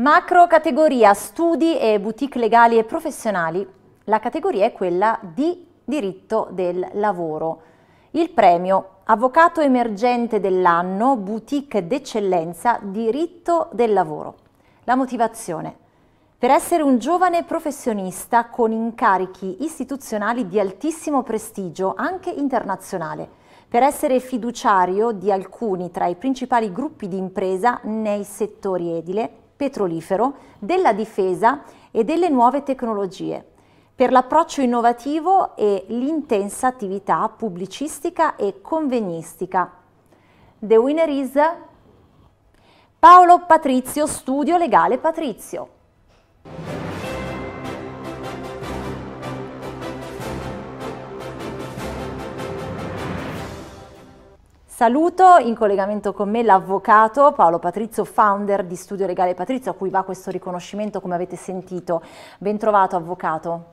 Macro categoria studi e boutique legali e professionali. La categoria è quella di diritto del lavoro. Il premio Avvocato emergente dell'anno, boutique d'eccellenza, diritto del lavoro. La motivazione. Per essere un giovane professionista con incarichi istituzionali di altissimo prestigio, anche internazionale, per essere fiduciario di alcuni tra i principali gruppi di impresa nei settori edile, petrolifero, della difesa e delle nuove tecnologie, per l'approccio innovativo e l'intensa attività pubblicistica e convegnistica. The winner is Paolo Patrizio, Studio Legale Patrizio. Saluto in collegamento con me l'avvocato Paolo Patrizio, founder di Studio Legale Patrizio, a cui va questo riconoscimento come avete sentito. Bentrovato avvocato.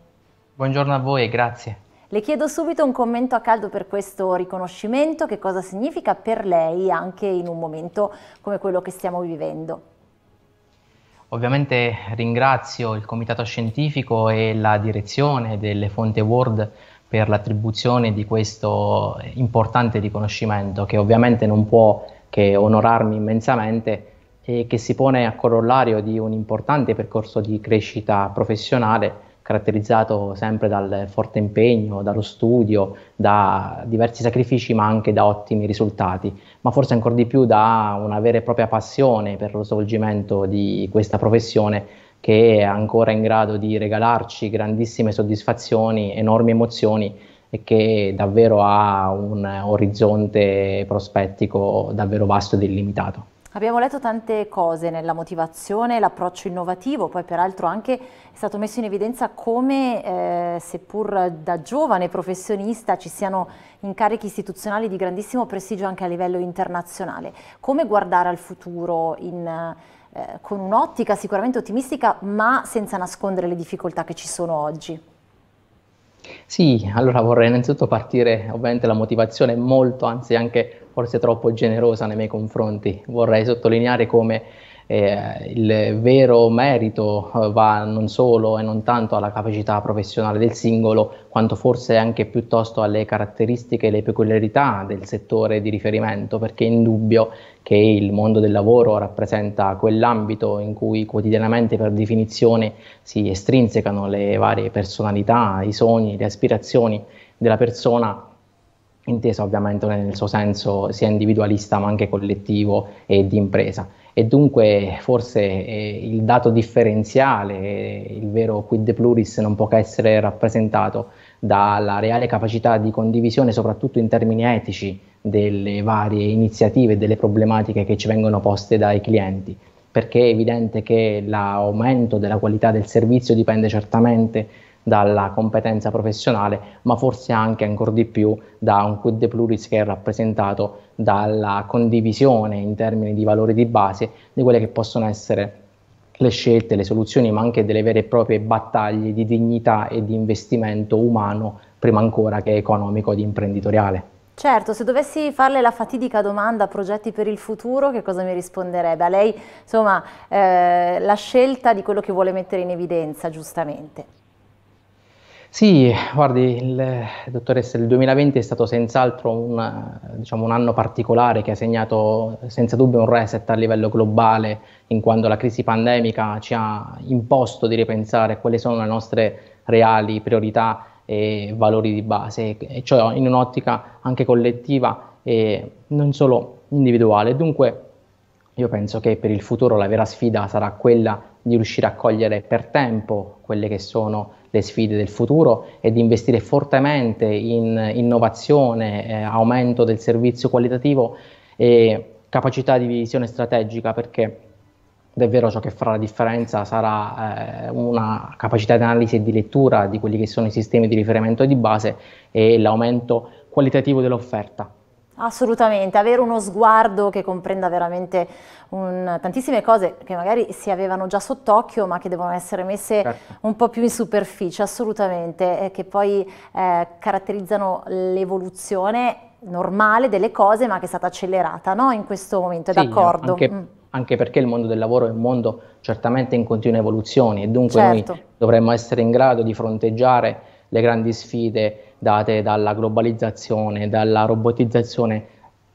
Buongiorno a voi, e grazie. Le chiedo subito un commento a caldo per questo riconoscimento, che cosa significa per lei anche in un momento come quello che stiamo vivendo. Ovviamente ringrazio il comitato scientifico e la direzione delle Fonte World per l'attribuzione di questo importante riconoscimento che ovviamente non può che onorarmi immensamente e che si pone a corollario di un importante percorso di crescita professionale caratterizzato sempre dal forte impegno, dallo studio, da diversi sacrifici ma anche da ottimi risultati, ma forse ancora di più da una vera e propria passione per lo svolgimento di questa professione che è ancora in grado di regalarci grandissime soddisfazioni, enormi emozioni e che davvero ha un orizzonte prospettico davvero vasto ed illimitato. Abbiamo letto tante cose nella motivazione, l'approccio innovativo, poi peraltro anche è stato messo in evidenza come, eh, seppur da giovane professionista, ci siano incarichi istituzionali di grandissimo prestigio anche a livello internazionale. Come guardare al futuro in, eh, con un'ottica sicuramente ottimistica, ma senza nascondere le difficoltà che ci sono oggi? Sì, allora vorrei innanzitutto partire, ovviamente la motivazione è molto, anzi anche forse troppo generosa nei miei confronti. Vorrei sottolineare come eh, il vero merito eh, va non solo e non tanto alla capacità professionale del singolo, quanto forse anche piuttosto alle caratteristiche e le peculiarità del settore di riferimento, perché è indubbio che il mondo del lavoro rappresenta quell'ambito in cui quotidianamente per definizione si estrinsecano le varie personalità, i sogni, le aspirazioni della persona inteso ovviamente nel suo senso sia individualista ma anche collettivo e di impresa. E dunque forse eh, il dato differenziale, eh, il vero quid pluris non può che essere rappresentato dalla reale capacità di condivisione, soprattutto in termini etici, delle varie iniziative e delle problematiche che ci vengono poste dai clienti perché è evidente che l'aumento della qualità del servizio dipende certamente da dalla competenza professionale, ma forse anche ancora di più da un quid de pluris che è rappresentato dalla condivisione in termini di valori di base di quelle che possono essere le scelte, le soluzioni, ma anche delle vere e proprie battaglie di dignità e di investimento umano, prima ancora che economico ed imprenditoriale. Certo, se dovessi farle la fatidica domanda progetti per il futuro, che cosa mi risponderebbe? A lei, insomma, eh, la scelta di quello che vuole mettere in evidenza, giustamente. Sì, guardi, il, eh, dottoressa, il 2020 è stato senz'altro un, eh, diciamo, un, anno particolare che ha segnato senza dubbio un reset a livello globale, in quanto la crisi pandemica ci ha imposto di ripensare quali sono le nostre reali priorità e valori di base, e cioè in un'ottica anche collettiva e non solo individuale. Dunque, io penso che per il futuro la vera sfida sarà quella di riuscire a cogliere per tempo quelle che sono le sfide del futuro e di investire fortemente in innovazione, eh, aumento del servizio qualitativo e capacità di visione strategica perché davvero ciò che farà la differenza sarà eh, una capacità di analisi e di lettura di quelli che sono i sistemi di riferimento di base e l'aumento qualitativo dell'offerta. Assolutamente, avere uno sguardo che comprenda veramente un, tantissime cose che magari si avevano già sott'occhio ma che devono essere messe certo. un po' più in superficie, assolutamente, eh, che poi eh, caratterizzano l'evoluzione normale delle cose ma che è stata accelerata no? in questo momento, sì, d'accordo? Anche, mm. anche, perché il mondo del lavoro è un mondo certamente in continua evoluzione e dunque certo. noi dovremmo essere in grado di fronteggiare le grandi sfide date dalla globalizzazione, dalla robotizzazione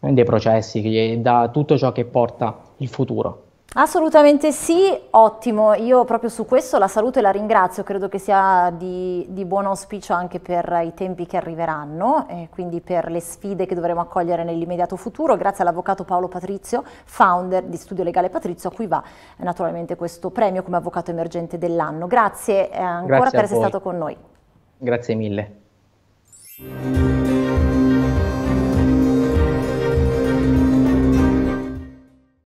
dei processi, e da tutto ciò che porta il futuro. Assolutamente sì, ottimo. Io proprio su questo la saluto e la ringrazio, credo che sia di, di buon auspicio anche per i tempi che arriveranno e quindi per le sfide che dovremo accogliere nell'immediato futuro. Grazie all'avvocato Paolo Patrizio, founder di Studio Legale Patrizio, a cui va eh, naturalmente questo premio come avvocato emergente dell'anno. Grazie eh, ancora Grazie per essere stato con noi. Grazie mille.